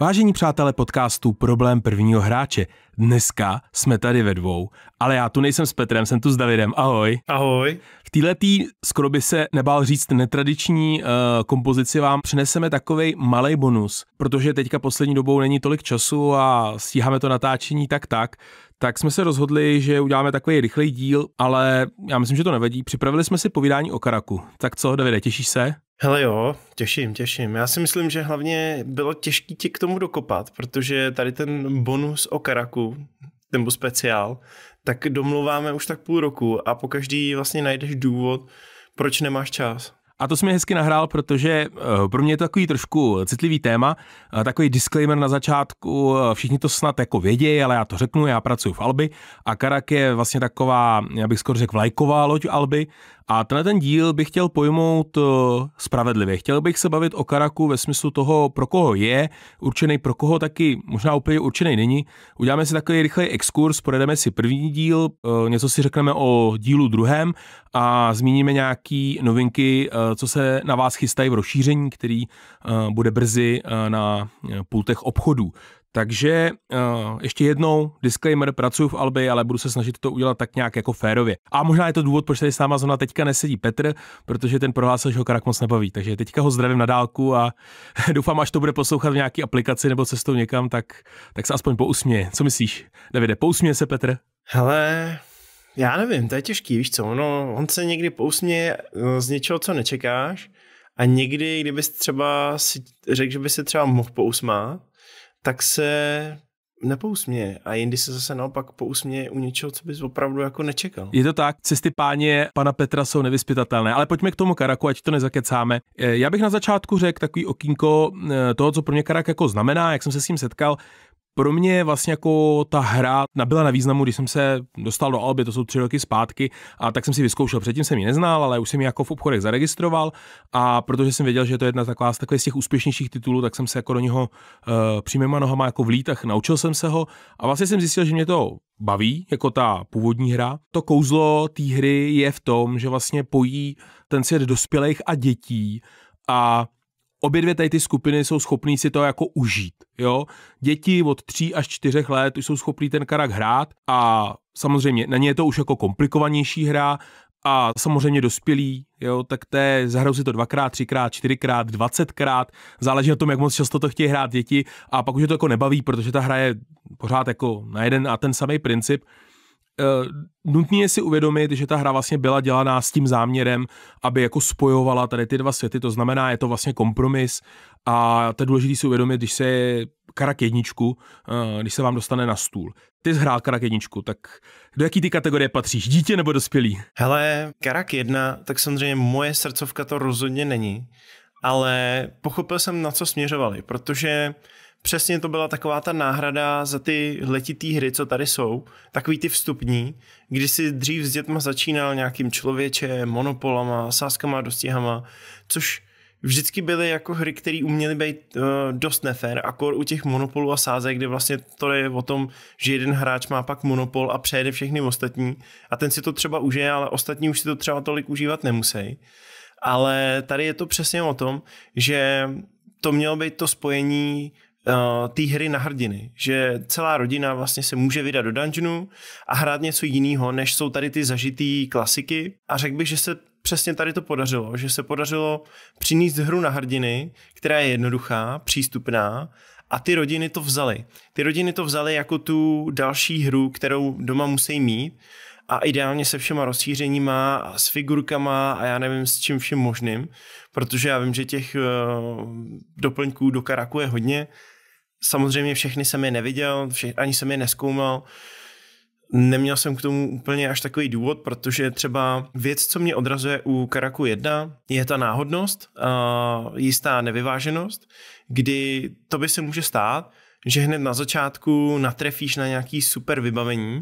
Vážení přátelé podcastu Problém prvního hráče, dneska jsme tady ve dvou, ale já tu nejsem s Petrem, jsem tu s Davidem, ahoj. Ahoj. V této skoro by se nebál říct netradiční uh, kompozici vám přineseme takový malý bonus, protože teďka poslední dobou není tolik času a stíháme to natáčení tak tak, tak jsme se rozhodli, že uděláme takový rychlej díl, ale já myslím, že to nevedí. Připravili jsme si povídání o Karaku. Tak co, Davide, těšíš se? Hele jo, těším, těším. Já si myslím, že hlavně bylo těžké tě k tomu dokopat, protože tady ten bonus o Karaku, ten byl speciál, tak domluváme už tak půl roku a po každý vlastně najdeš důvod, proč nemáš čas. A to jsi mi hezky nahrál, protože eh, pro mě je to takový trošku citlivý téma, eh, takový disclaimer na začátku, eh, všichni to snad jako vědějí, ale já to řeknu, já pracuji v Alby a Karak je vlastně taková, já bych skoro řekl vlajková loď Alby a tenhle ten díl bych chtěl pojmout eh, spravedlivě. Chtěl bych se bavit o Karaku ve smyslu toho, pro koho je určený, pro koho taky možná úplně určený není. Uděláme si takový rychlý exkurs, projedeme si první díl, eh, něco si řekneme o dílu druhém a zmíníme nějaké novinky, eh, co se na vás chystají v rozšíření, který bude brzy na pultech obchodů. Takže eh, ještě jednou, disclaimer, pracuji v Albi, ale budu se snažit to udělat tak nějak jako férově. A možná je to důvod, proč tady s náma zrovna teďka nesedí Petr, protože ten prohlásil, že ho karak moc nebaví. Takže teďka ho zdravím na dálku a doufám, až to bude poslouchat v nějaký aplikaci nebo cestou někam, tak, tak se aspoň pousměje. Co myslíš, Davide, pousměje se Petr? Hele, já nevím, to je těžký, víš co, no, on se někdy pousměje eh, z něčeho, co nečekáš a někdy, kdybys třeba si řekl, že by se třeba mohl pousmát, tak se nepousměje a jindy se zase naopak pousměje u něčeho, co bys opravdu jako nečekal. Je to tak, cesty páně pana Petra jsou nevyspytatelné, ale pojďme k tomu Karaku, ať to nezakecáme. Eh, já bych na začátku řekl takový okýnko eh, toho, co pro mě Karak jako znamená, jak jsem se s ním setkal pro mě vlastně jako ta hra nabyla na významu, když jsem se dostal do Alby, to jsou tři roky zpátky, a tak jsem si vyzkoušel. Předtím jsem ji neznal, ale už jsem ji jako v obchodech zaregistroval a protože jsem věděl, že to je jedna taková z, takových z těch úspěšnějších titulů, tak jsem se jako do něho uh, přímýma nohama jako v lítách naučil jsem se ho a vlastně jsem zjistil, že mě to baví, jako ta původní hra. To kouzlo té hry je v tom, že vlastně pojí ten svět dospělých a dětí a obě dvě tady ty skupiny jsou schopný si to jako užít. Jo? Děti od 3 až 4 let už jsou schopný ten karak hrát a samozřejmě na ně je to už jako komplikovanější hra a samozřejmě dospělí, jo, tak to zahrajou si to dvakrát, třikrát, čtyřikrát, dvacetkrát, záleží na tom, jak moc často to chtějí hrát děti a pak už je to jako nebaví, protože ta hra je pořád jako na jeden a ten samý princip, Eh, nutné je si uvědomit, že ta hra vlastně byla dělaná s tím záměrem, aby jako spojovala tady ty dva světy, to znamená, je to vlastně kompromis a to je důležité si uvědomit, když se karak jedničku, eh, když se vám dostane na stůl. Ty jsi hrál karak jedničku, tak do jaký ty kategorie patříš? Dítě nebo dospělý? Hele, karak jedna, tak samozřejmě moje srdcovka to rozhodně není, ale pochopil jsem, na co směřovali, protože přesně to byla taková ta náhrada za ty letitý hry, co tady jsou, takový ty vstupní, kdy si dřív s dětma začínal nějakým člověče, monopolama, sáskama, dostihama, což vždycky byly jako hry, které uměly být uh, dost nefér, akor u těch monopolů a sázek, kde vlastně to je o tom, že jeden hráč má pak monopol a přejede všechny ostatní a ten si to třeba užije, ale ostatní už si to třeba tolik užívat nemusí. Ale tady je to přesně o tom, že to mělo být to spojení uh, té hry na hrdiny, že celá rodina vlastně se může vydat do dungeonu a hrát něco jiného, než jsou tady ty zažitý klasiky a řekl bych, že se přesně tady to podařilo, že se podařilo přinést hru na hrdiny, která je jednoduchá, přístupná a ty rodiny to vzaly. Ty rodiny to vzaly jako tu další hru, kterou doma musí mít a ideálně se všema rozšířeníma, a s figurkama a já nevím s čím vším možným, protože já vím, že těch uh, doplňků do karaku je hodně Samozřejmě všechny jsem je neviděl, všechny, ani jsem je neskoumal. Neměl jsem k tomu úplně až takový důvod, protože třeba věc, co mě odrazuje u Karaku 1, je ta náhodnost, jistá nevyváženost, kdy to by se může stát, že hned na začátku natrefíš na nějaký super vybavení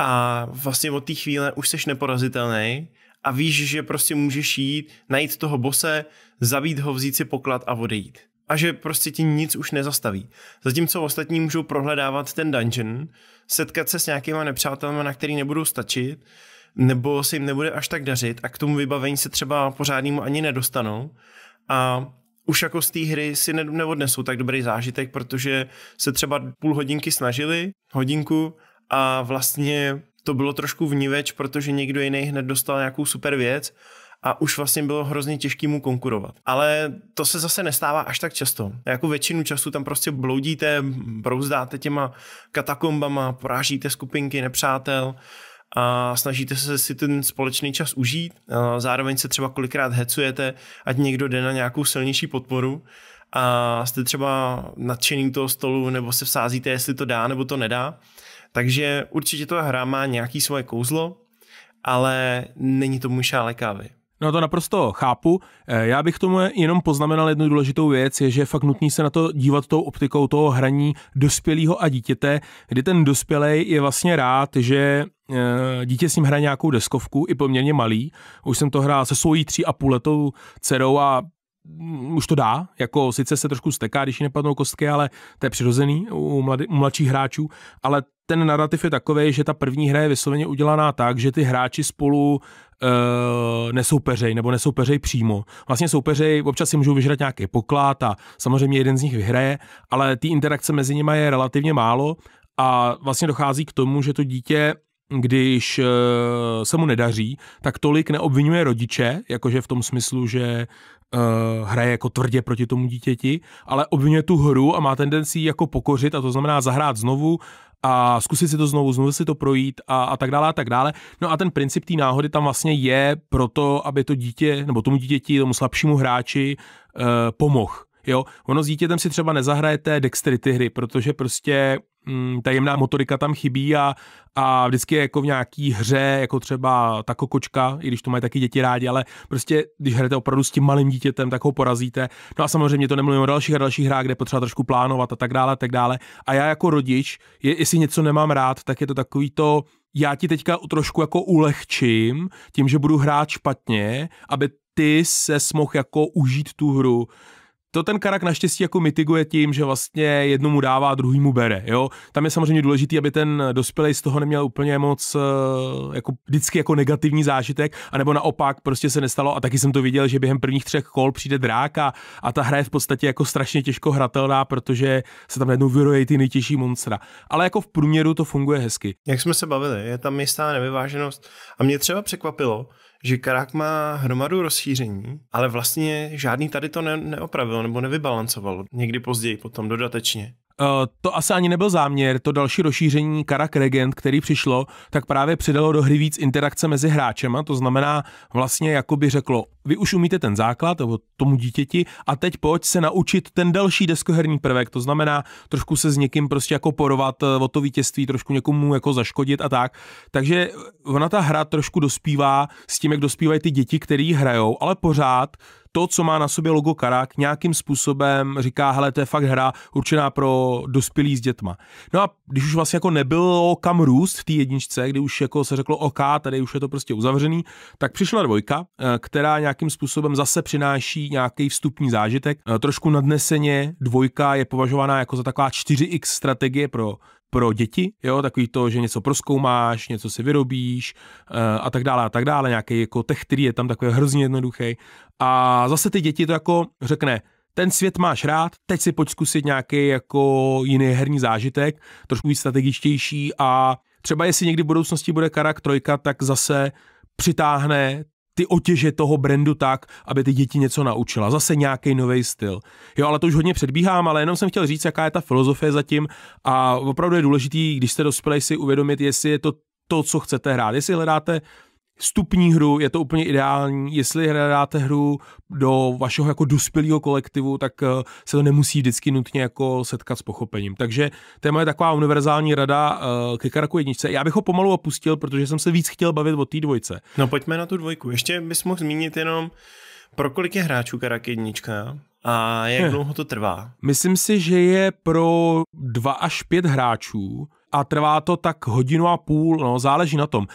a vlastně od té chvíle už jsi neporazitelný a víš, že prostě můžeš jít, najít toho bose, zabít ho, vzít si poklad a odejít a že prostě ti nic už nezastaví. Zatímco ostatní můžou prohledávat ten dungeon, setkat se s nějakýma nepřátelmi, na který nebudou stačit, nebo se jim nebude až tak dařit a k tomu vybavení se třeba pořádnému ani nedostanou a už jako z té hry si neodnesou tak dobrý zážitek, protože se třeba půl hodinky snažili, hodinku a vlastně to bylo trošku vníveč, protože někdo jiný hned dostal nějakou super věc a už vlastně bylo hrozně těžké mu konkurovat. Ale to se zase nestává až tak často. Jako většinu času tam prostě bloudíte, brouzdáte těma katakombama, porážíte skupinky nepřátel, a snažíte se si ten společný čas užít, zároveň se třeba kolikrát hecujete, ať někdo jde na nějakou silnější podporu a jste třeba nadšený toho stolu nebo se vsázíte, jestli to dá nebo to nedá. Takže určitě ta hra má nějaký svoje kouzlo, ale není to můj šálek kávy. No to naprosto chápu. Eh, já bych tomu jenom poznamenal jednu důležitou věc, je, že je fakt nutný se na to dívat tou optikou toho hraní dospělého a dítěte, kdy ten dospělej je vlastně rád, že eh, dítě s ním hraje nějakou deskovku, i poměrně malý. Už jsem to hrál se svojí tří a půl letou dcerou a Mm, už to dá, jako sice se trošku steká, když jí nepadnou kostky, ale to je přirozený u, mladý, u mladších hráčů, ale ten narrativ je takový, že ta první hra je vysloveně udělaná tak, že ty hráči spolu e, nesoupeřej nebo nesoupeřej přímo. Vlastně soupeřej, občas si můžou vyžrat nějaký poklad a samozřejmě jeden z nich vyhraje, ale ty interakce mezi nimi je relativně málo a vlastně dochází k tomu, že to dítě když eh, se mu nedaří, tak tolik neobvinuje rodiče, jakože v tom smyslu, že eh, hraje jako tvrdě proti tomu dítěti, ale obvinuje tu hru a má tendenci jako pokořit, a to znamená zahrát znovu a zkusit si to znovu, znovu si to projít a, a tak dále a tak dále. No a ten princip té náhody tam vlastně je proto, aby to dítě, nebo tomu dítěti, tomu slabšímu hráči eh, pomohl. Jo, ono s dítětem si třeba nezahrajete dexterity hry, protože prostě Mm, tajemná motorika tam chybí a, a vždycky jako v nějaký hře, jako třeba ta kokočka, i když to mají taky děti rádi, ale prostě když hrajete opravdu s tím malým dítětem, tak ho porazíte. No a samozřejmě to nemluvím o dalších a dalších hrách, kde potřeba trošku plánovat a tak dále, a tak dále. A já jako rodič, je, jestli něco nemám rád, tak je to takový to, já ti teďka trošku jako ulehčím tím, že budu hrát špatně, aby ty se smohl jako užít tu hru to ten Karak naštěstí jako mitiguje tím, že vlastně jednomu dává a druhýmu bere. Jo? Tam je samozřejmě důležité, aby ten dospělý z toho neměl úplně moc eh, jako, vždycky jako negativní zážitek, anebo naopak prostě se nestalo a taky jsem to viděl, že během prvních třech kol přijde drák a, a ta hra je v podstatě jako strašně těžko hratelná, protože se tam najednou vyroje ty nejtěžší monstra. Ale jako v průměru to funguje hezky. Jak jsme se bavili, je tam jistá nevyváženost a mě třeba překvapilo, že Karák má hromadu rozšíření, ale vlastně žádný tady to ne, neopravil nebo nevybalancoval Někdy později potom dodatečně. Eh, to asi ani nebyl záměr, to další rozšíření Karak Regent, který přišlo, tak právě přidalo do hry víc interakce mezi hráčema, to znamená vlastně jako by řeklo, vy už umíte ten základ nebo tomu dítěti a teď pojď se naučit ten další deskoherní prvek, to znamená trošku se s někým prostě jako porovat eh, o to vítězství, trošku někomu jako zaškodit a tak. Takže eh, ona ta hra trošku dospívá s tím, jak dospívají ty děti, který hrajou, ale pořád to, co má na sobě logo Karák, nějakým způsobem říká, hele, to je fakt hra určená pro dospělí s dětma. No a když už vlastně jako nebylo kam růst v té jedničce, kdy už jako se řeklo OK, tady už je to prostě uzavřený, tak přišla dvojka, eh, která nějakým způsobem zase přináší nějaký vstupní zážitek. Eh, trošku nadneseně dvojka je považovaná jako za taková 4X strategie pro pro děti, jo, takový to, že něco proskoumáš, něco si vyrobíš eh, a tak dále a tak dále, nějaký jako tech, který je tam takový hrozně jednoduchý. A zase ty děti to jako řekne, ten svět máš rád, teď si pojď zkusit nějaký jako jiný herní zážitek, trošku víc strategičtější a třeba jestli někdy v budoucnosti bude Karak trojka, tak zase přitáhne ty otěže toho brandu tak, aby ty děti něco naučila. Zase nějaký nový styl. Jo, ale to už hodně předbíhám, ale jenom jsem chtěl říct, jaká je ta filozofie zatím. A opravdu je důležitý, když jste dospělí, si uvědomit, jestli je to to, co chcete hrát. Jestli hledáte vstupní hru, je to úplně ideální. Jestli hledáte hru do vašeho jako dospělého kolektivu, tak eh, se to nemusí vždycky nutně jako setkat s pochopením. Takže to je moje taková univerzální rada eh, ke Karaku jedničce. Já bych ho pomalu opustil, protože jsem se víc chtěl bavit o té dvojce. No pojďme na tu dvojku. Ještě bys mohl zmínit jenom, pro kolik je hráčů Karak jednička? A jak dlouho to trvá? Myslím si, že je pro dva až pět hráčů a trvá to tak hodinu a půl, no záleží na tom.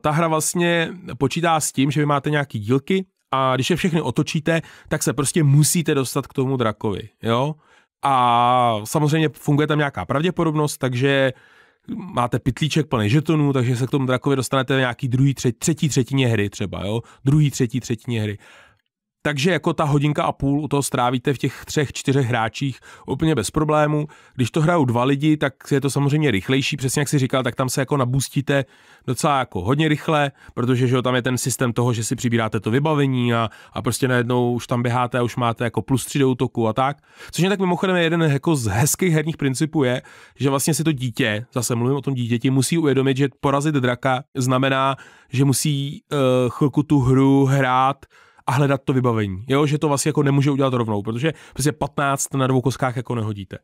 Ta hra vlastně počítá s tím, že vy máte nějaký dílky a když je všechny otočíte, tak se prostě musíte dostat k tomu drakovi, jo? A samozřejmě funguje tam nějaká pravděpodobnost, takže máte pitlíček plný žetonů, takže se k tomu drakovi dostanete v nějaký druhý, třetí, třetí třetině hry třeba, jo? Druhý, třetí třetině hry. Takže jako ta hodinka a půl u toho strávíte v těch třech, čtyřech hráčích úplně bez problémů. Když to hrajou dva lidi, tak je to samozřejmě rychlejší, přesně jak si říkal, tak tam se jako nabustíte docela jako hodně rychle, protože že jo, tam je ten systém toho, že si přibíráte to vybavení a, a prostě najednou už tam běháte a už máte jako plus tři do útoku a tak. Což je tak mimochodem jeden jako z hezkých herních principů je, že vlastně si to dítě, zase mluvím o tom dítěti, musí uvědomit, že porazit draka znamená, že musí uh, chvilku tu hru hrát a hledat to vybavení. Jo, že to vlastně jako nemůže udělat rovnou, protože prostě 15 na dvou koskách jako nehodíte.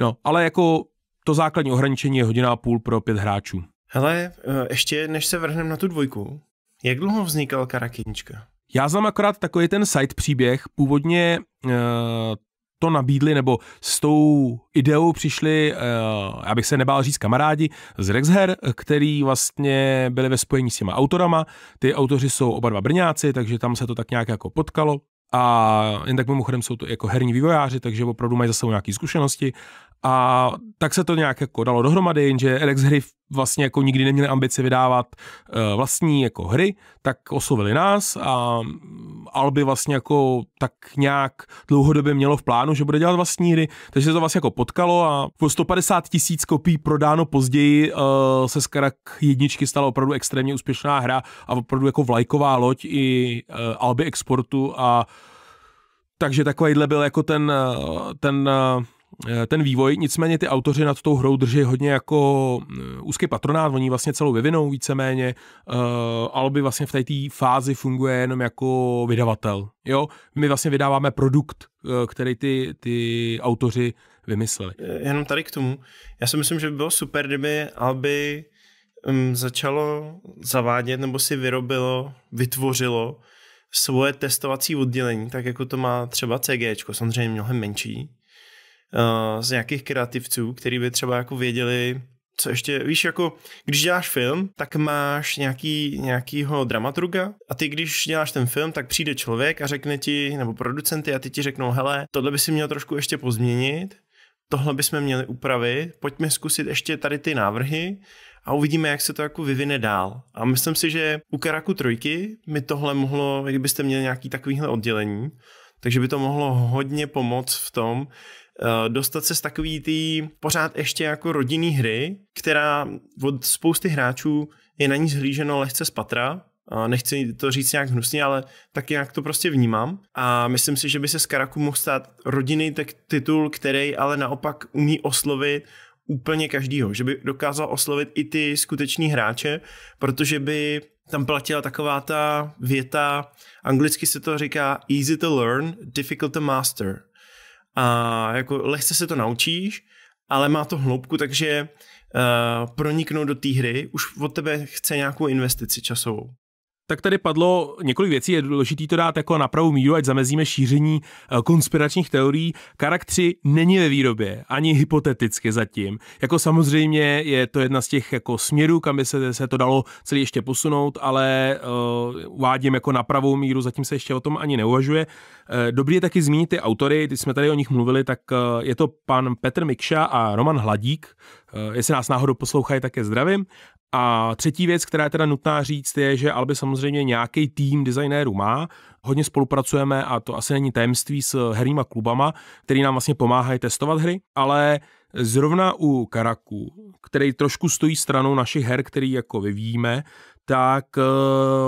No, ale jako to základní ohraničení je hodina a půl pro pět hráčů. Hele, eh, ještě než se vrhneme na tu dvojku, jak dlouho vznikal Karakinička? Já znám akorát takový ten side příběh. Původně eh, to nabídli nebo s tou ideou přišli, eh, já bych se nebál říct kamarádi, z Rexher, který vlastně byli ve spojení s těma autorama. Ty autoři jsou oba dva Brňáci, takže tam se to tak nějak jako potkalo. A jen tak mimochodem jsou to jako herní vývojáři, takže opravdu mají za sebou nějaké zkušenosti a tak se to nějak jako dalo dohromady, jenže Alex hry vlastně jako nikdy neměli ambici vydávat eh, vlastní jako hry, tak oslovili nás a mm, Alby vlastně jako tak nějak dlouhodobě mělo v plánu, že bude dělat vlastní hry, takže se to vlastně jako potkalo a po 150 tisíc kopií prodáno později eh, se z Karak jedničky stala opravdu extrémně úspěšná hra a opravdu jako vlajková loď i eh, Alby exportu a takže takovýhle byl jako ten, ten Eh, ten vývoj, nicméně ty autoři nad tou hrou drží hodně jako eh, úzký patronát, oni vlastně celou vyvinou víceméně. Uh, eh, Alby vlastně v té fázi funguje jenom jako vydavatel. Jo? My vlastně vydáváme produkt, který ty, ty autoři vymysleli. Jenom tady k tomu. Já si myslím, že by bylo super, kdyby Alby um, mm, začalo zavádět nebo si vyrobilo, vytvořilo svoje testovací oddělení, tak jako to má třeba CG, samozřejmě mnohem menší, Eh, z nějakých kreativců, který by třeba jako věděli, co ještě, víš, jako když děláš film, tak máš nějaký, nějakýho dramaturga a ty když děláš ten film, tak přijde člověk a řekne ti, nebo producenty a ty ti řeknou, hele, tohle by si měl trošku ještě pozměnit, tohle jsme měli upravit, pojďme zkusit ještě tady ty návrhy a uvidíme, jak se to jako vyvine dál. A myslím si, že u Karaku trojky mi tohle mohlo, kdybyste měli nějaký takovýhle oddělení, takže by to mohlo hodně pomoct v tom, Eh, dostat se z takový tý pořád ještě jako rodinný hry, která od spousty hráčů je na ní zhlíženo lehce z patra, eh, nechci to říct nějak hnusně, ale tak nějak to prostě vnímám a myslím si, že by se z Karaku mohl stát rodinný tak titul, který ale naopak umí oslovit úplně každýho, že by dokázal oslovit i ty skuteční hráče, protože by tam platila taková ta věta, anglicky se to říká easy to learn, difficult to master, a jako lehce se to naučíš, ale má to hloubku, takže uh, proniknout do té hry už od tebe chce nějakou investici časovou tak tady padlo několik věcí, je důležité to dát jako na pravou míru, ať zamezíme šíření eh, konspiračních teorií. Karak 3 není ve výrobě, ani hypoteticky zatím. Jako samozřejmě je to jedna z těch jako směrů, kam by se, se to dalo celý ještě posunout, ale uh, uvádím jako na pravou míru, zatím se ještě o tom ani neuvažuje. Uh, dobrý je taky zmínit ty autory, když jsme tady o nich mluvili, tak uh, je to pan Petr Mikša a Roman Hladík, Jestli nás náhodou poslouchají, tak je zdravím. A třetí věc, která je teda nutná říct, je, že Alby samozřejmě nějaký tým designérů má. Hodně spolupracujeme, a to asi není tajemství, s herníma klubama, který nám vlastně pomáhají testovat hry, ale zrovna u Karaku, který trošku stojí stranou našich her, který jako vyvíjíme, tak eh,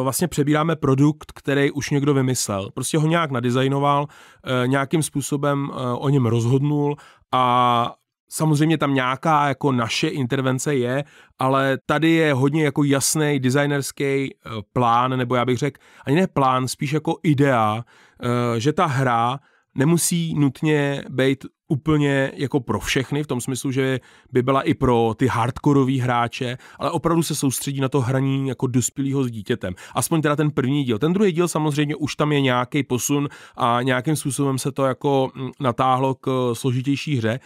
vlastně přebíráme produkt, který už někdo vymyslel. Prostě ho nějak nadizajnoval, eh, nějakým způsobem eh, o něm rozhodnul a Samozřejmě tam nějaká jako naše intervence je, ale tady je hodně jako jasný designerský eh, plán, nebo já bych řekl, ani ne plán, spíš jako idea, eh, že ta hra nemusí nutně být úplně jako pro všechny, v tom smyslu, že by byla i pro ty hardkorový hráče, ale opravdu se soustředí na to hraní jako dospělého s dítětem. Aspoň teda ten první díl. Ten druhý díl samozřejmě už tam je nějaký posun a nějakým způsobem se to jako hm, natáhlo k eh, složitější hře,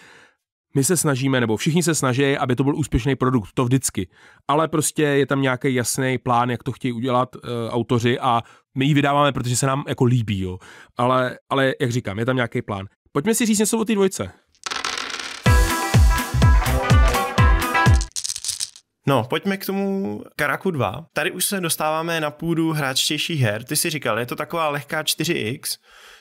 my se snažíme, nebo všichni se snaží, aby to byl úspěšný produkt, to vždycky. Ale prostě je tam nějaký jasný plán, jak to chtějí udělat e, autoři a my ji vydáváme, protože se nám jako líbí, jo. Ale, ale jak říkám, je tam nějaký plán. Pojďme si říct něco o té dvojce. No, pojďme k tomu Karaku 2. Tady už se dostáváme na půdu hráčtějších her. Ty si říkal, je to taková lehká 4X.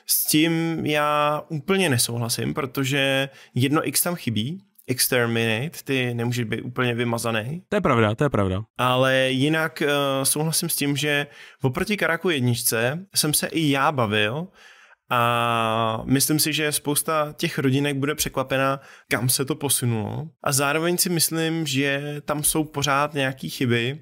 S tím já úplně nesouhlasím, protože jedno X tam chybí, exterminate, ty nemůžeš být úplně vymazaný. To je pravda, to je pravda. Ale jinak uh, souhlasím s tím, že oproti Karaku jedničce jsem se i já bavil a myslím si, že spousta těch rodinek bude překvapena, kam se to posunulo. A zároveň si myslím, že tam jsou pořád nějaké chyby,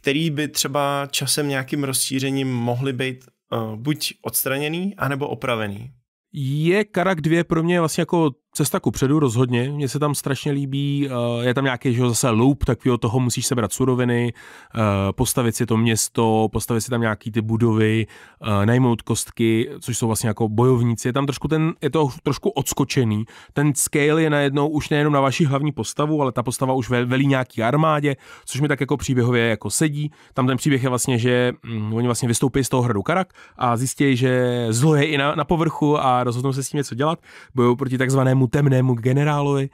které by třeba časem nějakým rozšířením mohly být Eh, buď odstraněný, anebo opravený. Je Karak 2 pro mě vlastně jako cesta ku předu rozhodně, mně se tam strašně líbí, eh, je tam nějaký že zase loop od toho, musíš sebrat suroviny, eh, postavit si to město, postavit si tam nějaký ty budovy, eh, najmout kostky, což jsou vlastně jako bojovníci, je tam trošku ten, je to trošku odskočený, ten scale je najednou už nejenom na vaši hlavní postavu, ale ta postava už velí nějaký armádě, což mi tak jako příběhově jako sedí, tam ten příběh je vlastně, že mm, oni vlastně vystoupí z toho hradu Karak a zjistí, že zlo je i na, na povrchu a rozhodnou se s tím něco dělat, bojují proti takzvanému tomu temnému generálovi.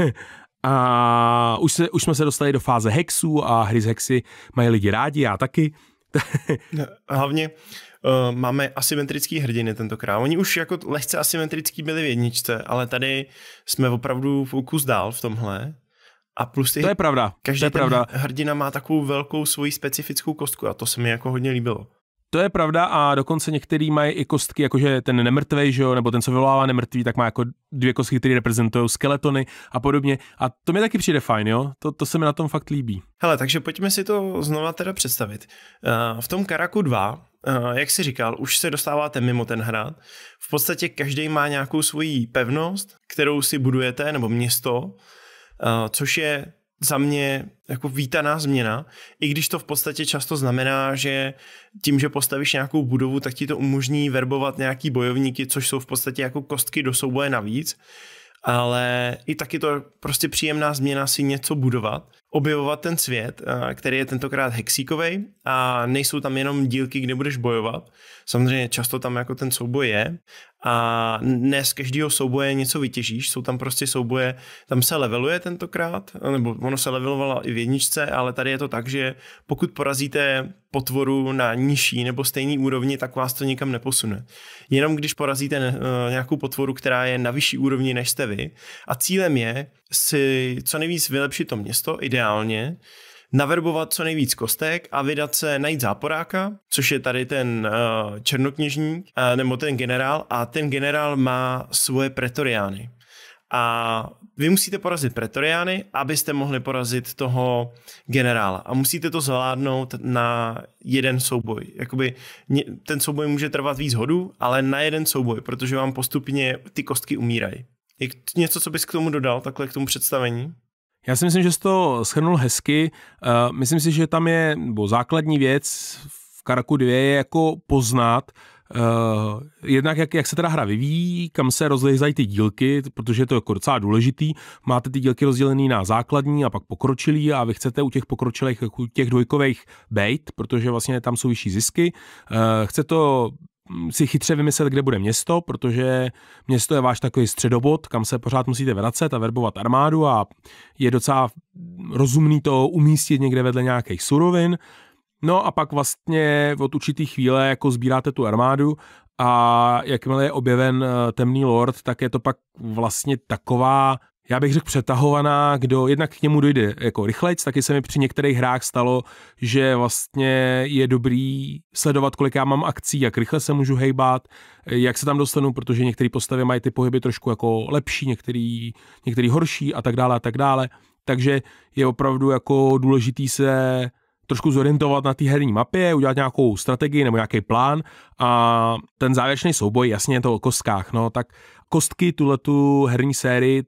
a už, se, už jsme se dostali do fáze hexů a hry z hexy mají lidi rádi, já taky. Hlavně uh, máme asymetrický hrdiny tentokrát. Oni už jako lehce asymetrický byli v jedničce, ale tady jsme opravdu fokus dál v tomhle. A plus ty, to je pravda. Každý to je pravda. hrdina má takovou velkou svoji specifickou kostku a to se mi jako hodně líbilo. To je pravda a dokonce některý mají i kostky, jakože ten nemrtvej, že jo, nebo ten, co vyvolává nemrtvý, tak má jako dvě kostky, které reprezentují skeletony a podobně. A to mi taky přijde fajn, jo, to, to se mi na tom fakt líbí. Hele, takže pojďme si to znova teda představit. Eh, v tom Karaku 2, eh, jak si říkal, už se dostáváte mimo ten hrad. V podstatě každý má nějakou svoji pevnost, kterou si budujete, nebo město, eh, což je za mě jako vítaná změna, i když to v podstatě často znamená, že tím, že postavíš nějakou budovu, tak ti to umožní verbovat nějaký bojovníky, což jsou v podstatě jako kostky do souboje navíc, ale i taky to prostě příjemná změna si něco budovat, objevovat ten svět, eh, který je tentokrát hexíkovej a nejsou tam jenom dílky, kde budeš bojovat. Samozřejmě často tam jako ten souboj je, a ne z každého souboje něco vytěžíš, jsou tam prostě souboje, tam se leveluje tentokrát, nebo ono se levelovalo i v jedničce, ale tady je to tak, že pokud porazíte potvoru na nižší nebo stejný úrovni, tak vás to nikam neposune. Jenom když porazíte eh, nějakou potvoru, která je na vyšší úrovni než jste vy a cílem je si co nejvíc vylepšit to město, ideálně, naverbovat co nejvíc kostek a vydat se najít záporáka, což je tady ten uh, černokněžník, uh, nebo ten generál, a ten generál má svoje pretoriány. A vy musíte porazit pretoriány, abyste mohli porazit toho generála. A musíte to zvládnout na jeden souboj. Jakoby ten souboj může trvat víc hodů, ale na jeden souboj, protože vám postupně ty kostky umírají. Je něco, co bys k tomu dodal, takhle k tomu představení? Já si myslím, že jsi to schrnul hezky. Eh, myslím si, že tam je, bo základní věc v Karaku 2 je jako poznat, Uh, jednak jak, jak se teda hra vyvíjí, kam se rozlejzají ty dílky, protože to je jako docela důležitý. Máte ty dílky rozdělený na základní a pak pokročilý a vy chcete u těch pokročilých, u těch dvojkových bejt, protože vlastně tam jsou vyšší zisky. Uh, chce to Mm, si chytře vymyslet, kde bude město, protože město je váš takový středobod, kam se pořád musíte vracet a verbovat armádu a je docela rozumný to umístit někde vedle nějakých surovin. No a pak vlastně od určitý chvíle jako sbíráte tu armádu a jakmile je objeven eh, temný lord, tak je to pak vlastně taková já bych řekl přetahovaná, kdo jednak k němu dojde jako rychlejc, taky se mi při některých hrách stalo, že vlastně je dobrý sledovat, kolik já mám akcí, jak rychle se můžu hejbat, jak se tam dostanu, protože některé postavy mají ty pohyby trošku jako lepší, některý, některý horší a tak dále a tak dále. Takže je opravdu jako důležitý se trošku zorientovat na té herní mapě, udělat nějakou strategii nebo nějaký plán a ten závěrečný souboj, jasně je to o kostkách, no tak kostky tuhle tu herní sérii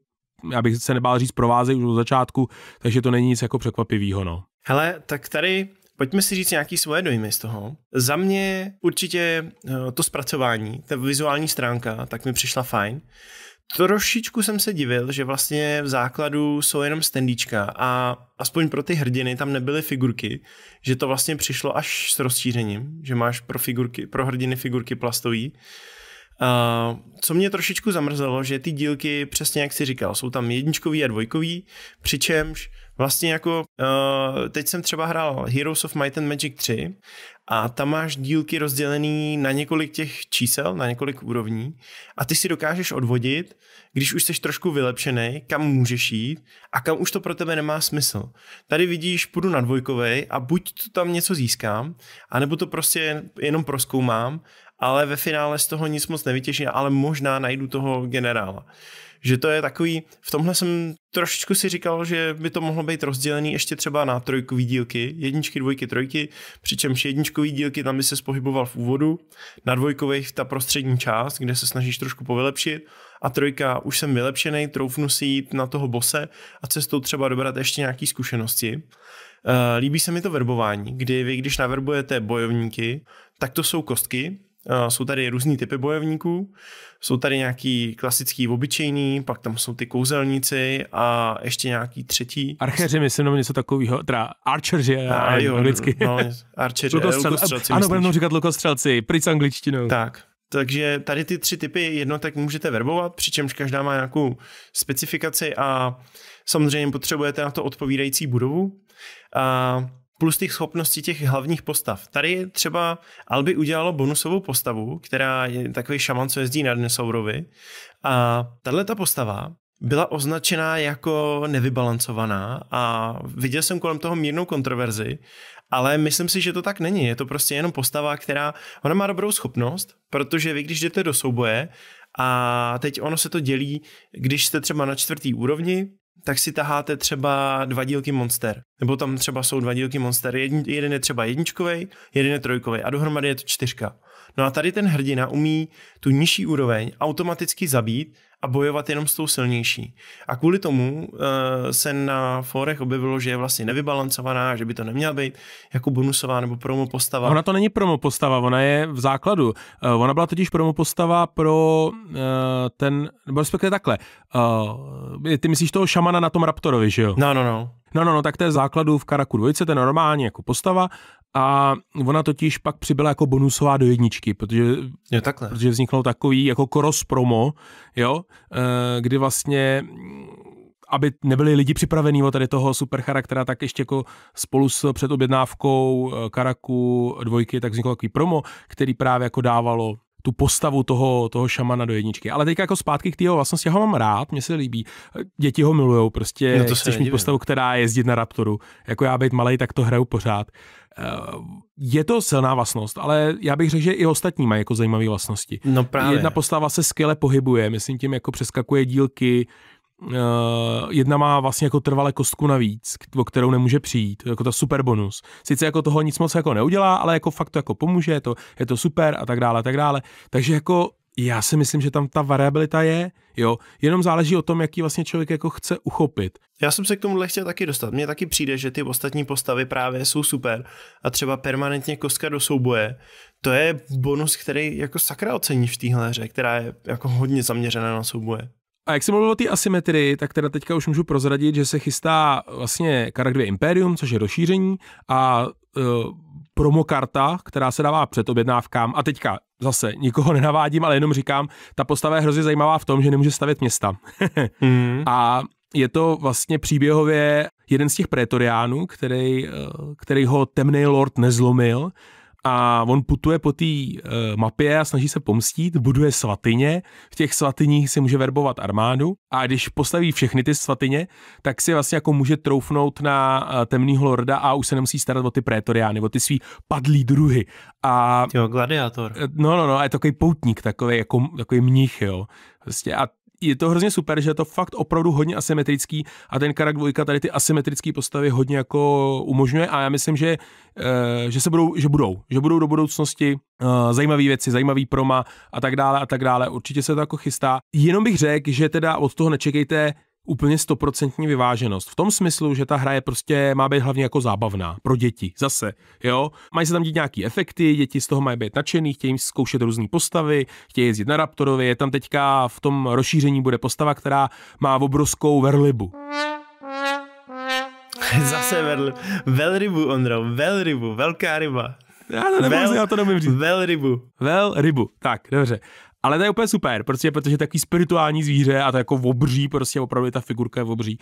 já bych se nebál říct, provázejí už od začátku, takže to není nic jako překvapivého. No. Hele, tak tady Pojďme si říct nějaký svoje dojmy z toho. Za mě určitě eh, to zpracování, ta vizuální stránka, tak mi přišla fajn. Trošičku jsem se divil, že vlastně v základu jsou jenom standíčka a aspoň pro ty hrdiny tam nebyly figurky, že to vlastně přišlo až s rozšířením, že máš pro figurky, pro hrdiny figurky plastový, Uh, co mě trošičku zamrzelo, že ty dílky, přesně jak si říkal, jsou tam jedničkový a dvojkový, přičemž vlastně jako, uh, teď jsem třeba hrál Heroes of Might and Magic 3 a tam máš dílky rozdělený na několik těch čísel, na několik úrovní a ty si dokážeš odvodit, když už jsi trošku vylepšený, kam můžeš jít a kam už to pro tebe nemá smysl. Tady vidíš, půjdu na dvojkovej a buď to tam něco získám, anebo to prostě jenom proskoumám ale ve finále z toho nic moc nevytěží, ale možná najdu toho generála. Že to je takový, v tomhle jsem trošičku si říkal, že by to mohlo být rozdělený ještě třeba na trojkový dílky, jedničky, dvojky, trojky, přičemž jedničkový dílky tam by se spohyboval v úvodu, na dvojkových ta prostřední část, kde se snažíš trošku povylepšit a trojka už jsem vylepšený, troufnu si jít na toho bose a cestou třeba dobrat ještě nějaký zkušenosti. Uh, líbí se mi to verbování, kdy vy, když naverbujete bojovníky, tak to jsou kostky, Eh, jsou tady různý typy bojovníků, jsou tady nějaký klasický obyčejný, pak tam jsou ty kouzelníci a ještě nějaký třetí. Archeři, myslím, nebo něco takového, teda archeři a, eh, jo, anglicky. No, no, archeři, eh, lukostřelci. Ano, budeme říkat lukostřelci, pryč s angličtinou. Tak, takže tady ty tři typy jednotek můžete verbovat, přičemž každá má nějakou specifikaci a samozřejmě potřebujete na to odpovídající budovu. A plus těch schopností těch hlavních postav. Tady třeba Albi udělalo bonusovou postavu, která je takový šaman, co jezdí na Dnesaurovi. A tahle ta postava byla označená jako nevybalancovaná a viděl jsem kolem toho mírnou kontroverzi, ale myslím si, že to tak není. Je to prostě jenom postava, která, ona má dobrou schopnost, protože vy, když jdete do souboje a teď ono se to dělí, když jste třeba na čtvrtý úrovni, tak si taháte třeba dva dílky Monster. Nebo tam třeba jsou dva dílky Monster. Jedin, jeden je třeba jedničkový, jeden je trojkový a dohromady je to čtyřka. No a tady ten hrdina umí tu nižší úroveň automaticky zabít a bojovat jenom s tou silnější. A kvůli tomu uh, se na forech objevilo, že je vlastně nevybalancovaná, že by to neměla být jako bonusová nebo promo postava. Ona to není promo postava, ona je v základu. Uh, ona byla totiž promo postava pro uh, ten, nebo respektive takhle. Uh, ty myslíš toho šamana na tom Raptorovi, že jo? No, no, no. No, no, no, tak to je v základu v Karaku 2, to je normálně jako postava a ona totiž pak přibyla jako bonusová do jedničky, protože, je protože vzniklo takový jako cross promo, jo, eh, kdy vlastně aby nebyli lidi připravení o tady toho super charaktera, tak ještě jako spolu s předobjednávkou eh, Karaku dvojky, tak vzniklo takový promo, který právě jako dávalo tu postavu toho, toho šamana do jedničky. Ale teďka jako zpátky k té vlastnosti, já ho mám rád, mě se líbí. Děti ho milujou, prostě no to chceš mít postavu, která jezdit na Raptoru. Jako já být malý, tak to hraju pořád. Eh, je to silná vlastnost, ale já bych řekl, že i ostatní mají jako zajímavé vlastnosti. No právě. Jedna postava se skvěle pohybuje, myslím tím jako přeskakuje dílky, eh, jedna má vlastně jako trvalé kostku navíc, o kterou nemůže přijít, jako ta super bonus. Sice jako toho nic moc jako neudělá, ale jako fakt to jako pomůže, je to, je to super a tak dále, a tak dále. Takže jako já si myslím, že tam ta variabilita je, Jo, jenom záleží o tom, jaký vlastně člověk jako chce uchopit. Já jsem se k tomu chtěl taky dostat. Mně taky přijde, že ty ostatní postavy právě jsou super a třeba permanentně kostka do souboje. To je bonus, který jako sakra oceníš v téhle hře, která je jako hodně zaměřená na souboje. A jak jsem mluvil o té asymetrii, tak teda teďka už můžu prozradit, že se chystá vlastně Karak 2 Imperium, což je rozšíření a uh, promokarta, která se dává před objednávkám. A teďka zase nikoho nenavádím, ale jenom říkám, ta postava je hrozně zajímavá v tom, že nemůže stavět města. mm. A je to vlastně příběhově jeden z těch pretoriánů, který, eh, který ho temný lord nezlomil a on putuje po té e, mapě a snaží se pomstít, buduje svatyně, v těch svatyních si může verbovat armádu a když postaví všechny ty svatyně, tak si vlastně jako může troufnout na e, temného lorda a už se nemusí starat o ty prétoriány, o ty svý padlý druhy. A, jo, gladiátor. Eh, no, no, no, a je takový poutník, takový, jako, takový mnich, jo. Vlastně a je to hrozně super, že je to fakt opravdu hodně asymetrický a ten Karak 2 tady ty asymetrické postavy hodně jako umožňuje a já myslím, že, eh, že se budou, že budou, že budou do budoucnosti eh, zajímavé věci, zajímavý proma a tak dále a tak dále. Určitě se to jako chystá. Jenom bych řekl, že teda od toho nečekejte úplně stoprocentní vyváženost. V tom smyslu, že ta hra je prostě, má být hlavně jako zábavná pro děti. Zase, jo. Mají se tam dít nějaký efekty, děti z toho mají být nadšený, chtějí zkoušet různé postavy, chtějí jezdit na Raptorovi. Je tam teďka v tom rozšíření bude postava, která má obrovskou verlibu. Zase verlibu. velrybu, Ondro, velrybu, velká ryba. Já to nemůžu, já to nemůžu říct. Velrybu. Velrybu, tak, dobře. Ale to je úplně super, prostě, protože je takový spirituální zvíře a to jako obří, prostě opravdu ta figurka je obří.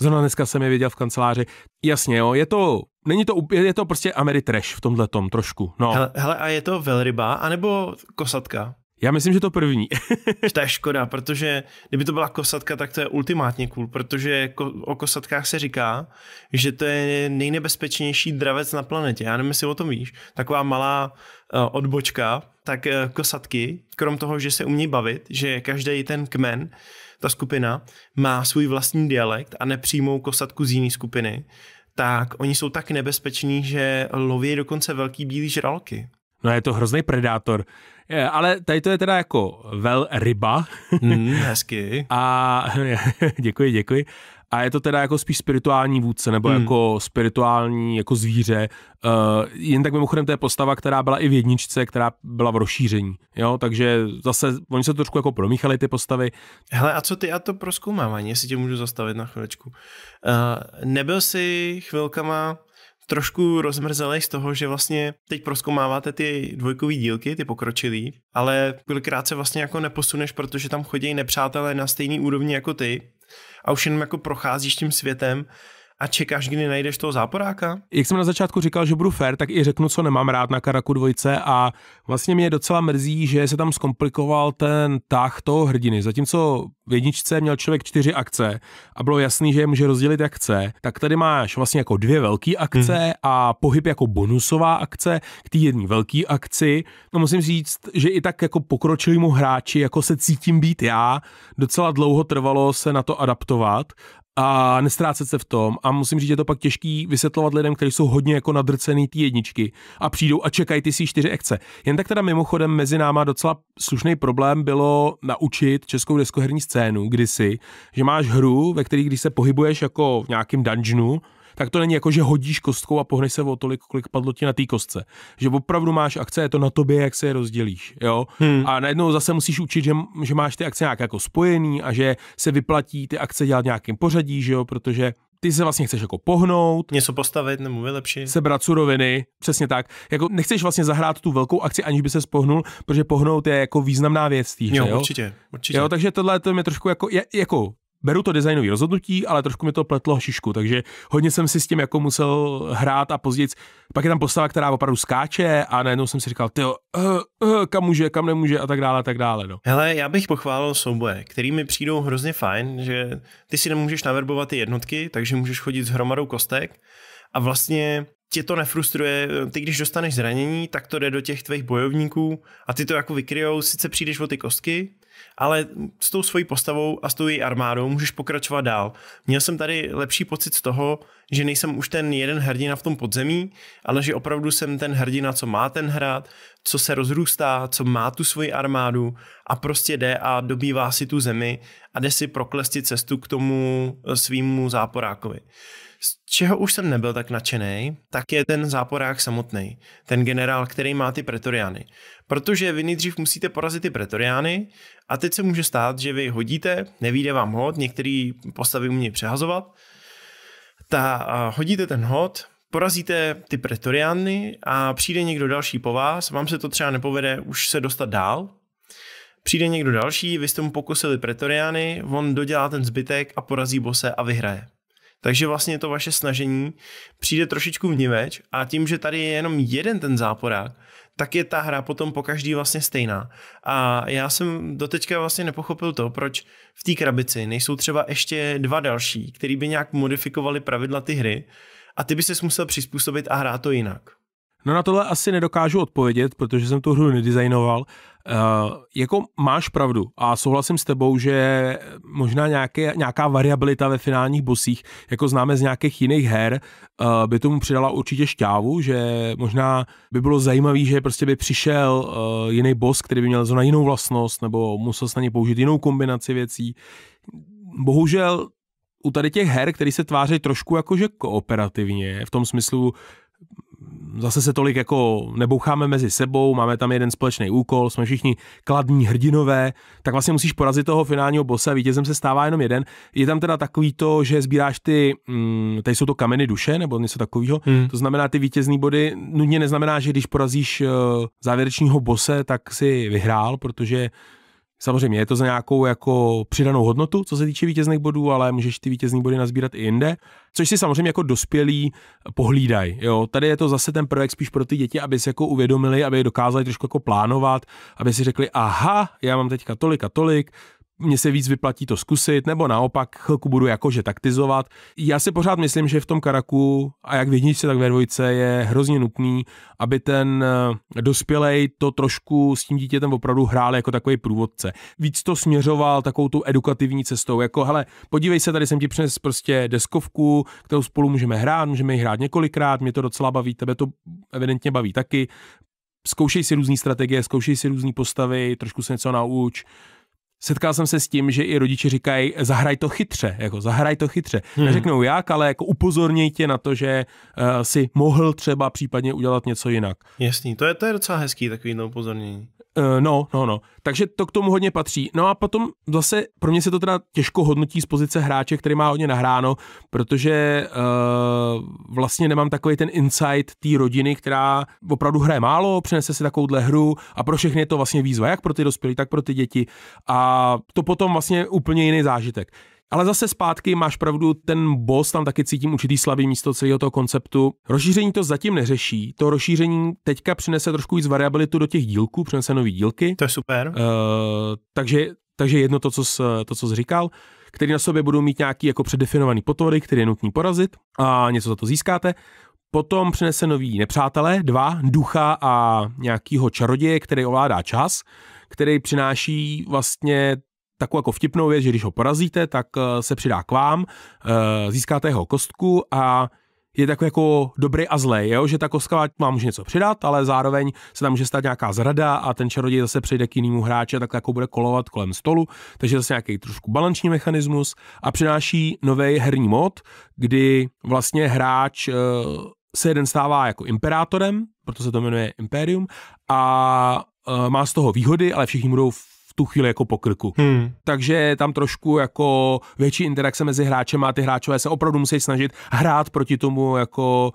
Zrovna dneska jsem je viděl v kanceláři. Jasně, jo, je to, není to, je to prostě Ameritrash v tomhle tom trošku. No. Hele, hele, a je to velryba, anebo kosatka? Já myslím, že to první. to je škoda, protože kdyby to byla kosatka, tak to je ultimátně cool, protože o kosatkách se říká, že to je nejnebezpečnější dravec na planetě. Já nevím, jestli o tom víš. Taková malá eh, odbočka, tak eh, kosatky, krom toho, že se umí bavit, že každý ten kmen, ta skupina, má svůj vlastní dialekt a nepřijmou kosatku z jiné skupiny, tak oni jsou tak nebezpeční, že loví dokonce velký bílý žralky. No je to hrozný predátor. Eh, ale tady to je teda jako vel ryba. Mm, hezky. A děkuji, děkuji. A je to teda jako spíš spirituální vůdce, nebo mm. jako spirituální jako zvíře. Uh, jen tak mimochodem to je postava, která byla i v jedničce, která byla v rozšíření. Jo, takže zase oni se trošku jako promíchali ty postavy. Hele, a co ty, já to proskoumám, ani jestli tě můžu zastavit na chvilečku. Uh, eh, nebyl jsi chvilkama trošku rozmrzelý z toho, že vlastně teď proskoumáváte ty dvojkový dílky, ty pokročilý, ale kolikrát se vlastně jako neposuneš, protože tam chodí nepřátelé na stejný úrovni jako ty a už jenom jako procházíš tím světem a čekáš, kdy najdeš toho záporáka? Jak jsem na začátku říkal, že budu fair, tak i řeknu, co nemám rád na Karaku dvojce a vlastně mě docela mrzí, že se tam zkomplikoval ten tah toho hrdiny. Zatímco v jedničce měl člověk čtyři akce a bylo jasný, že je může rozdělit jak chce, tak tady máš vlastně jako dvě velké akce hmm. a pohyb jako bonusová akce k té jedné velké akci. No musím říct, že i tak jako pokročilýmu hráči, jako se cítím být já, docela dlouho trvalo se na to adaptovat a nestrácet se v tom. A musím říct, že je to pak těžký vysvětlovat lidem, kteří jsou hodně jako nadrcený ty jedničky a přijdou a čekají ty si čtyři akce. Jen tak teda mimochodem mezi náma docela slušný problém bylo naučit českou deskoherní scénu kdysi, že máš hru, ve které když se pohybuješ jako v nějakém dungeonu, tak to není jako, že hodíš kostkou a pohneš se o tolik, kolik padlo ti na té kostce. Že opravdu máš akce, je to na tobě, jak se je rozdělíš. Jo? Hmm. A najednou zase musíš učit, že, že máš ty akce nějak jako spojený a že se vyplatí ty akce dělat nějakým pořadí, že jo? protože ty se vlastně chceš jako pohnout. Něco postavit nebo vylepšit. Sebrat suroviny, přesně tak. Jako nechceš vlastně zahrát tu velkou akci, aniž by se spohnul, protože pohnout je jako významná věc. Tý, jo, jo, určitě, určitě. Jo, takže tohle to mě trošku jako, jako beru to designové rozhodnutí, ale trošku mi to pletlo šišku, takže hodně jsem si s tím jako musel hrát a později. Pak je tam postava, která opravdu skáče a najednou jsem si říkal, tyjo, uh, uh, kam může, kam nemůže a tak dále a tak dále. No. Hele, já bych pochválil souboje, který mi přijdou hrozně fajn, že ty si nemůžeš naverbovat ty jednotky, takže můžeš chodit s hromadou kostek a vlastně tě to nefrustruje, ty když dostaneš zranění, tak to jde do těch tvých bojovníků a ty to jako vykryjou, sice přijdeš o ty kostky, ale s tou svojí postavou a s tou její armádou můžeš pokračovat dál. Měl jsem tady lepší pocit z toho, že nejsem už ten jeden hrdina v tom podzemí, ale že opravdu jsem ten hrdina, co má ten hrad, co se rozrůstá, co má tu svoji armádu a prostě jde a dobývá si tu zemi a jde si proklestit cestu k tomu eh, svýmu záporákovi. Z čeho už jsem nebyl tak nadšený, tak je ten záporák samotný, ten generál, který má ty pretoriány. Protože vy nejdřív musíte porazit ty pretoriány a teď se může stát, že vy hodíte, nevíde vám hod, některý postavy umí přehazovat, ta, hodíte ten hod, porazíte ty pretoriány a přijde někdo další po vás, vám se to třeba nepovede už se dostat dál, přijde někdo další, vy jste mu pokusili pretoriány, on dodělá ten zbytek a porazí bose a vyhraje. Takže vlastně to vaše snažení přijde trošičku vniveč a tím, že tady je jenom jeden ten záporák, tak je ta hra potom po každý vlastně stejná. A já jsem doteďka vlastně nepochopil to, proč v té krabici nejsou třeba ještě dva další, který by nějak modifikovali pravidla ty hry a ty by se musel přizpůsobit a hrát to jinak. No na tohle asi nedokážu odpovědět, protože jsem tu hru nedizajnoval, Eh, jako máš pravdu a souhlasím s tebou, že možná nějaké, nějaká variabilita ve finálních bosích, jako známe z nějakých jiných her, eh, by tomu přidala určitě šťávu, že možná by bylo zajímavé, že prostě by přišel eh, jiný boss, který by měl zrovna jinou vlastnost nebo musel se na ně použít jinou kombinaci věcí. Bohužel u tady těch her, které se tváří trošku jakože kooperativně, v tom smyslu, zase se tolik jako neboucháme mezi sebou, máme tam jeden společný úkol, jsme všichni kladní hrdinové, tak vlastně musíš porazit toho finálního bossa, vítězem se stává jenom jeden. Je tam teda takový to, že sbíráš ty, mm, tady jsou to kameny duše nebo něco takového, hmm. to znamená ty vítězný body, Nudně neznamená, že když porazíš eh, závěrečního bose, tak si vyhrál, protože Samozřejmě je to za nějakou jako přidanou hodnotu, co se týče vítězných bodů, ale můžeš ty vítězní body nazbírat i jinde, což si samozřejmě jako dospělí pohlídaj. Jo. Tady je to zase ten prvek, spíš pro ty děti, aby se jako uvědomili, aby je dokázali trošku jako plánovat, aby si řekli, aha, já mám teďka tolik a tolik, mně se víc vyplatí to zkusit, nebo naopak chvilku budu jakože taktizovat. Já si pořád myslím, že v tom Karaku a jak v jedničce, tak ve dvojce je hrozně nutný, aby ten eh, dospělej to trošku s tím dítětem opravdu hrál jako takový průvodce. Víc to směřoval takovou tu edukativní cestou, jako hele, podívej se, tady jsem ti přinesl prostě deskovku, kterou spolu můžeme hrát, můžeme ji hrát několikrát, mě to docela baví, tebe to evidentně baví taky, zkoušej si různé strategie, zkoušej si různé postavy, trošku se něco nauč, setkal jsem se s tím, že i rodiče říkají, zahraj to chytře, jako zahraj to chytře. Hmm. Neřeknou jak, ale jako upozorněj tě na to, že uh, si mohl třeba případně udělat něco jinak. Jasný, to je, to je docela hezký takový na upozornění. Eh, no, no, no. Takže to k tomu hodně patří. No a potom zase pro mě se to teda těžko hodnotí z pozice hráče, který má hodně nahráno, protože uh, vlastně nemám takový ten insight té rodiny, která opravdu hraje málo, přinese si takovouhle hru a pro všechny je to vlastně výzva, jak pro ty dospělí, tak pro ty děti. A to potom vlastně úplně jiný zážitek. Ale zase zpátky máš pravdu, ten boss tam taky cítím určitý slabý místo celého toho konceptu. Rozšíření to zatím neřeší. To rozšíření teďka přinese trošku víc variabilitu do těch dílků, přinese nové dílky. To je super. Uh, takže, takže jedno to, co jsi, to, co jsi říkal který na sobě budou mít nějaký jako předefinovaný potvory, který je nutný porazit a něco za to získáte. Potom přinese nový nepřátelé, dva, ducha a nějakýho čaroděje, který ovládá čas, který přináší vlastně takovou jako vtipnou věc, že když ho porazíte, tak eh, se přidá k vám, eh, získáte jeho kostku a je takový jako dobrý a zlej, jo? že ta kostka vám může něco přidat, ale zároveň se tam může stát nějaká zrada a ten čaroděj zase přejde k jinému hráči a tak jako bude kolovat kolem stolu, takže zase nějaký trošku balanční mechanismus a přináší nový herní mod, kdy vlastně hráč eh, se jeden stává jako imperátorem, proto se to jmenuje Imperium, a má z toho výhody, ale všichni budou tu chvíli jako po krku. Hmm. Takže je tam trošku jako větší interakce mezi hráčem a ty hráčové se opravdu musí snažit hrát proti tomu jako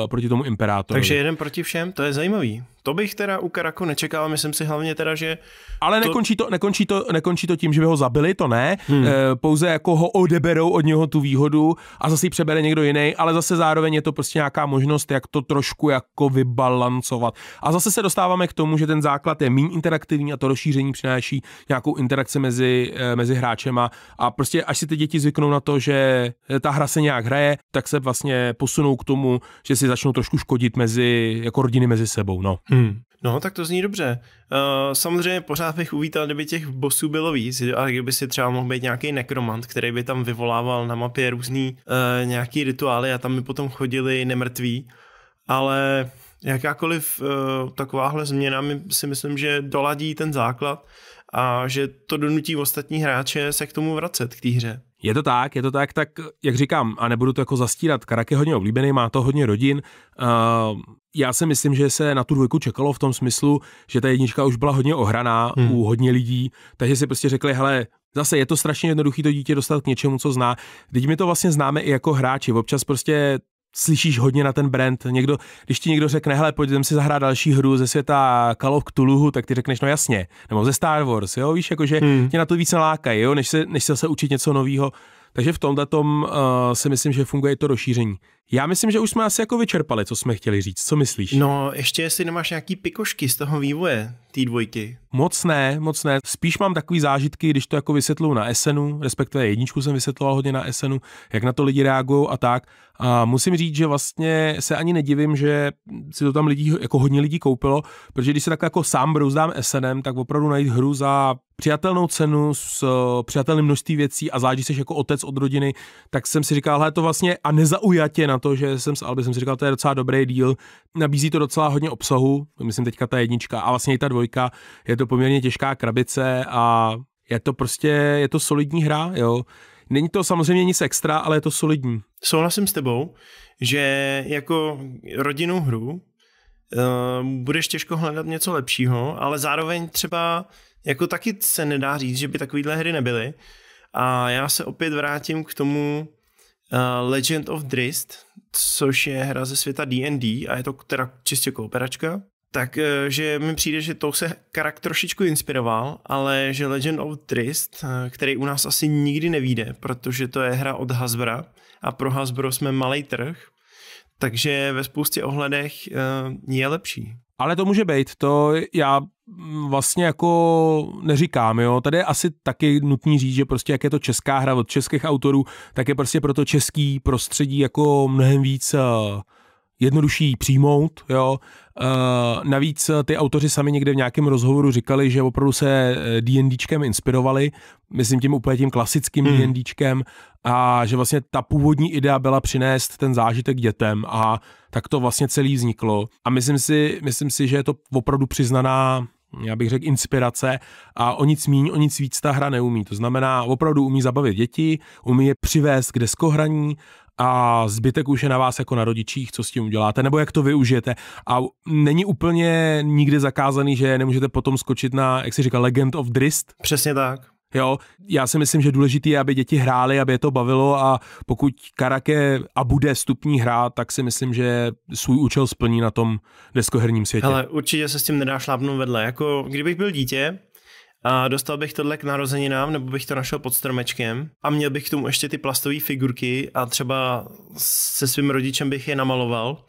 uh, proti tomu imperátoru. Takže jeden proti všem, to je zajímavý. To bych teda u Karaku nečekal, myslím si hlavně teda, že... Ale to... nekončí, to, nekončí, to, nekončí to tím, že by ho zabili, to ne, hmm. e, pouze jako ho odeberou od něho tu výhodu a zase ji přebere někdo jiný, ale zase zároveň je to prostě nějaká možnost, jak to trošku jako vybalancovat. A zase se dostáváme k tomu, že ten základ je méně interaktivní a to rozšíření přináší nějakou interakci mezi, eh, mezi hráčema a prostě až si ty děti zvyknou na to, že ta hra se nějak hraje, tak se vlastně posunou k tomu, že si začnou trošku škodit mezi, jako rodiny mezi sebou, no. Hmm. Hmm. No, tak to zní dobře. Uh, samozřejmě pořád bych uvítal, kdyby těch bosů bylo víc a kdyby si třeba mohl být nějaký nekromant, který by tam vyvolával na mapě různý uh, nějaký rituály a tam by potom chodili nemrtví. Ale jakákoliv uh, takováhle změna my si myslím, že doladí ten základ a že to donutí ostatní hráče se k tomu vracet, k té hře. Je to tak, je to tak, tak jak říkám, a nebudu to jako zastírat, Karak je hodně oblíbený, má to hodně rodin. Uh, já si myslím, že se na tu dvojku čekalo v tom smyslu, že ta jednička už byla hodně ohraná hmm. u hodně lidí, takže si prostě řekli, hele, Zase je to strašně jednoduché to dítě dostat k něčemu, co zná. Teď my to vlastně známe i jako hráči. Občas prostě slyšíš hodně na ten brand. Někdo, když ti někdo řekne, hele, pojďme si zahrát další hru ze světa Call of Cthulhu, tak ty řekneš, no jasně, nebo ze Star Wars, jo, víš, jakože hmm. tě na to víc nalákají, jo, než se, než se zase učit něco nového. Takže v tomhle tom uh, eh, si myslím, že funguje to rozšíření. Já myslím, že už jsme asi jako vyčerpali, co jsme chtěli říct. Co myslíš? No, ještě jestli nemáš nějaký pikošky z toho vývoje té dvojky. Moc ne, moc ne. Spíš mám takový zážitky, když to jako vysvětluju na SNu, respektive jedničku jsem vysvětloval hodně na SNu, jak na to lidi reagují a tak. A musím říct, že vlastně se ani nedivím, že si to tam lidi, jako hodně lidí koupilo, protože když se tak jako sám brouzdám SNem, tak opravdu najít hru za přijatelnou cenu s eh, přijatelným množství věcí a zvlášť, když jsi jako otec od rodiny, tak jsem si říkal, hele, to vlastně a nezaujatě na na to, že jsem s Alby, jsem si říkal, to je docela dobrý díl, nabízí to docela hodně obsahu, myslím teďka ta jednička a vlastně i ta dvojka, je to poměrně těžká krabice a je to prostě, je to solidní hra, jo. Není to samozřejmě nic extra, ale je to solidní. Souhlasím s tebou, že jako rodinnou hru uh, budeš těžko hledat něco lepšího, ale zároveň třeba jako taky se nedá říct, že by takovéhle hry nebyly. A já se opět vrátím k tomu, uh, Legend of Drist, což je hra ze světa D&D a je to teda čistě kooperačka, takže eh, mi přijde, že to se Karak trošičku inspiroval, ale že Legend of uh, který u nás asi nikdy nevíde, protože to je hra od Hasbra a pro Hasbro jsme malý trh, takže ve spoustě ohledech je lepší. Ale to může být, to já vlastně jako neříkám, jo. Tady je asi taky nutný říct, že prostě jak je to česká hra od českých autorů, tak je prostě pro to český prostředí jako mnohem víc eh, jednodušší přijmout, jo. Uh, navíc eh, ty autoři sami někde v nějakém rozhovoru říkali, že opravdu se eh, D&Dčkem inspirovali, myslím tím úplně tím klasickým hmm. D&Dčkem a že vlastně ta původní idea byla přinést ten zážitek dětem a tak to vlastně celý vzniklo. A myslím si, myslím si, že je to opravdu přiznaná já bych řekl, inspirace a o nic míň, o nic víc ta hra neumí. To znamená, opravdu umí zabavit děti, umí je přivést k deskohraní a zbytek už je na vás jako na rodičích, co s tím uděláte, nebo jak to využijete. A není úplně nikdy zakázaný, že nemůžete potom skočit na, jak si říká, Legend of Drist. Přesně tak. Jo, já si myslím, že důležité je, aby děti hrály, aby je to bavilo a pokud karake a bude stupní hrát, tak si myslím, že svůj účel splní na tom deskoherním světě. Ale určitě se s tím nedá šlápnout vedle. Jako kdybych byl dítě, a dostal bych tohle k narozeninám, nebo bych to našel pod stromečkem a měl bych k tomu ještě ty plastové figurky a třeba se svým rodičem bych je namaloval,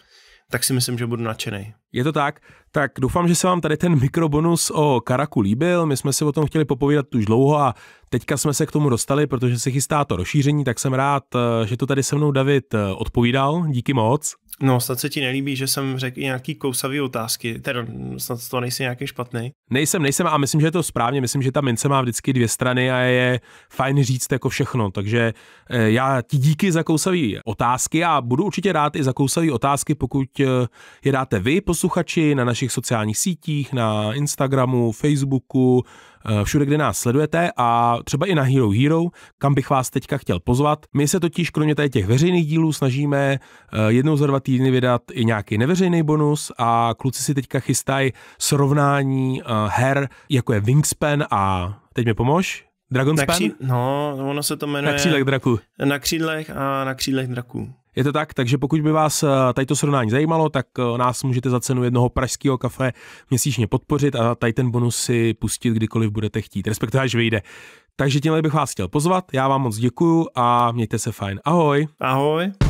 tak si myslím, že budu nadšený. Je to tak, tak doufám, že se vám tady ten mikrobonus o Karaku líbil. My jsme si o tom chtěli popovídat už dlouho a teďka jsme se k tomu dostali, protože se chystá to rozšíření, tak jsem rád, eh, že to tady se mnou David eh, odpovídal. Díky moc. No, snad se ti nelíbí, že jsem řekl i nějaký kousavý otázky, teda snad to nejsi nějaký špatný. Nejsem, nejsem a myslím, že je to správně, myslím, že ta mince má vždycky dvě strany a je fajn říct jako všechno, takže eh, já ti díky za kousavý otázky a budu určitě rád i za kousavý otázky, pokud eh, je dáte vy, posluchači, na našich sociálních sítích, na Instagramu, Facebooku, Eh, všude, kde nás sledujete a třeba i na Hero Hero, kam bych vás teďka chtěl pozvat. My se totiž kromě tady těch veřejných dílů snažíme eh, jednou za dva týdny vydat i nějaký neveřejný bonus a kluci si teďka chystají srovnání eh, her, jako je Wingspan a teď mi pomož, Dragon's na kří... No, ono se to jmenuje... Na křídlech draku. Na křídlech a na křídlech draků. Je to tak, takže pokud by vás eh, tady to srovnání zajímalo, tak eh, nás můžete za cenu jednoho pražského kafe měsíčně podpořit a tady ten bonus si pustit kdykoliv budete chtít, respektive až vyjde. Takže tímhle bych vás chtěl pozvat, já vám moc děkuju a mějte se fajn. Ahoj. Ahoj.